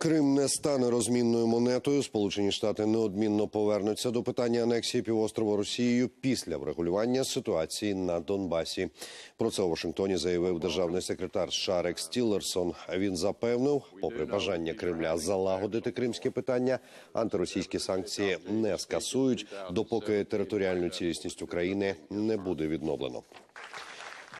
Крим не стане розмінною монетою. Сполучені Штати неодмінно повернуться до питання анексії півострову Росією після врегулювання ситуації на Донбасі. Про це у Вашингтоні заявив державний секретар Шарек Стілерсон. Він запевнив, попри бажання Кремля залагодити кримське питання, антиросійські санкції не скасують допоки територіальну цілісність України не буде відновлено.